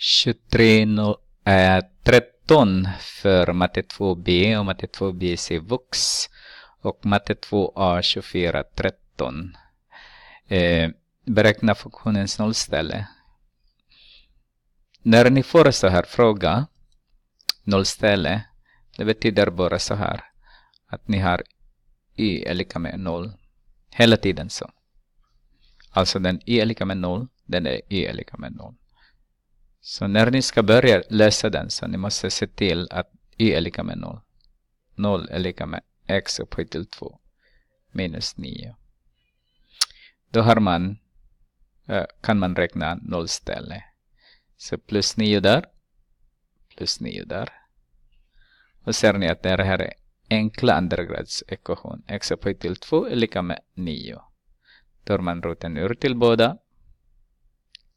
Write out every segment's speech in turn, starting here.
2313 eh, för matte 2b och matte 2b är vux och matte 2a 2413. Eh, beräkna funktionens nollställe. När ni får så här fråga, nollställe, det betyder bara så här att ni har y är lika med noll. Hela tiden så. Alltså den y är lika med noll, den är y är lika med noll. Så när ni ska börja läsa den så ni måste se till att y är lika med 0. 0 är lika med x upphöjt till 2 minus 9. Då har man, eh, kan man räkna nollställe. Så plus 9 där, plus 9 där. Och ser ni att det här är enkla andragradsekvation. x upphöjt till 2 är lika med 9. Tar man roten ur till båda,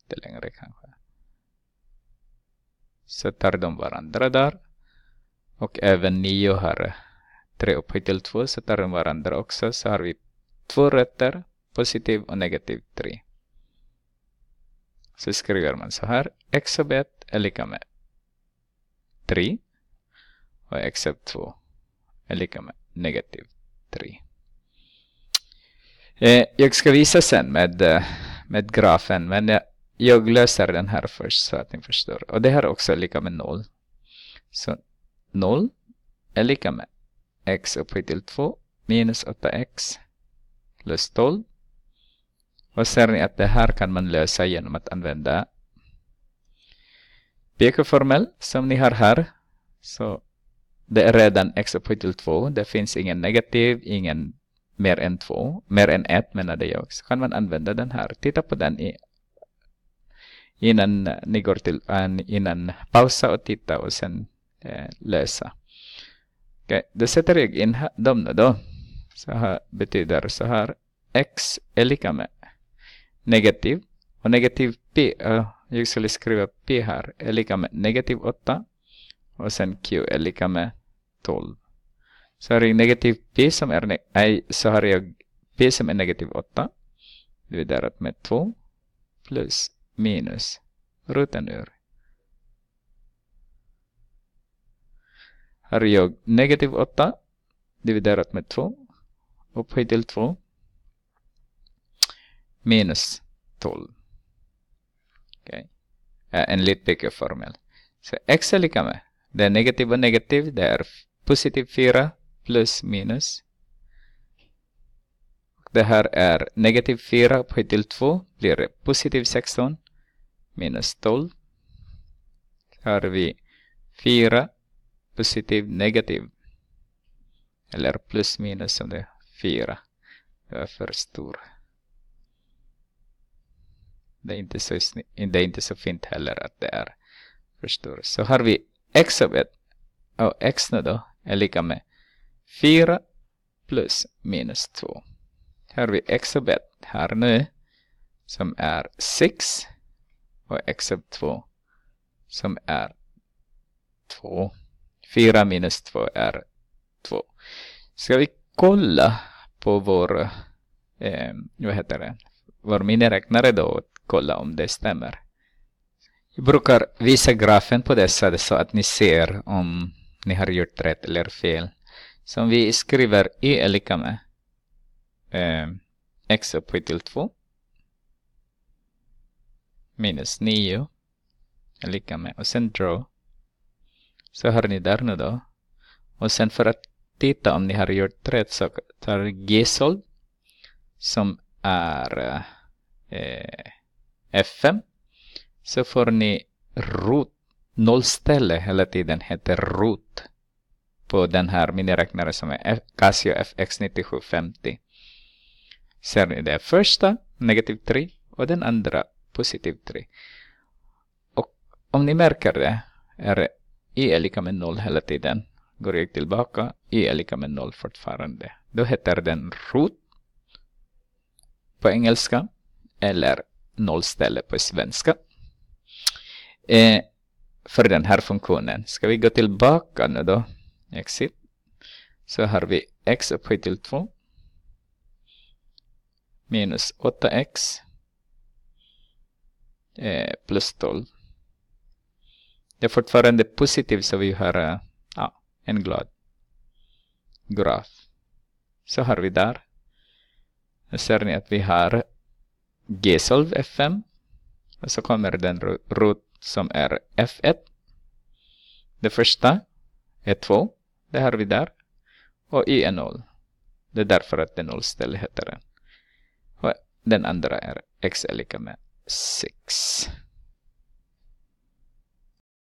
det längre kanske sätter de varandra där. Och även 9 har 3 upphöjt till två sätter de varandra också. Så har vi två rötter, positiv och negativ 3. Så skriver man så här. x av 1 är lika med 3 och x av 2 är lika med negativ 3. Eh, jag ska visa sen med, eh, med grafen men jag eh, jag löser den här först så att ni förstår. Och det här också är lika med noll. Så noll är lika med x upphöjt till 2 minus 8x plus 12. Och ser ni att det här kan man lösa genom att använda pk formel som ni har här. Så det är redan x upphöjt till 2. Det finns ingen negativ, ingen mer än 2, mer än 1 menade jag. Så kan man använda den här. Titta på den i innan ni går till ön äh, innan. Pausa och titta och sen eh, läsa. Okay. Då sätter jag in här, dem då. Så här betyder så här. X är lika med negativ. Och negativ P, uh, jag skulle skriva P här, är lika med negativ 8. Och sen Q är lika med 12. Så har jag negativ P som är, nej, så har jag P som är negativ 8. Dividerat med 2 plus minus ruten ur. Här är jag negativ 8 dividerat med 2 upphöjt till 2 minus 12. Okay. Äh, en litet formel. Så x är lika med. Det är negativ och negativ. Det är positiv 4 plus minus. Det här är negativ 4 upphöjt till 2 blir positiv 16 minus 12. Har vi 4 positiv negativ. Eller plus minus som det är 4. Det är för stor. Det är, inte så, det är inte så fint heller att det är för stor. Så har vi x av 1. Och x nu då är lika med 4 plus minus 2. Här har vi x av 1 här nu som är 6 och xl2 som är 2. 4 minus 2 är 2. Ska vi kolla på vår, eh, vad heter det, vår miniräknare då och kolla om det stämmer. Jag brukar visa grafen på dessa så att ni ser om ni har gjort rätt eller fel. Så om vi skriver y är lika med eh, x upphöjt till 2 minus 9 är lika med och sen draw. Så har ni där nu då. Och sen för att titta om ni har gjort rätt så tar ni Gisold som är eh, F5 så får ni root nollställe hela tiden heter root på den här miniräknaren som är Casio FX9750. Ser ni det första, negativ 3 och den andra positiv 3. Och om ni märker det är i är lika med 0 hela tiden. Går jag tillbaka, i är lika med 0 fortfarande. Då heter den root på engelska eller nollställe på svenska. Eh, för den här funktionen. Ska vi gå tillbaka nu då? Exit. Så har vi x upphöjt till 2. Minus 8x Eh, plus 12. Det är fortfarande positivt så vi har eh, ja, en glad graf. Så har vi där. Då ser ni att vi har G-solv F5 och så kommer den rot som är F1. Det första är 2. Det har vi där. Och I är 0. Det är därför att det är nollställ heter den. Och den andra är X är lika med six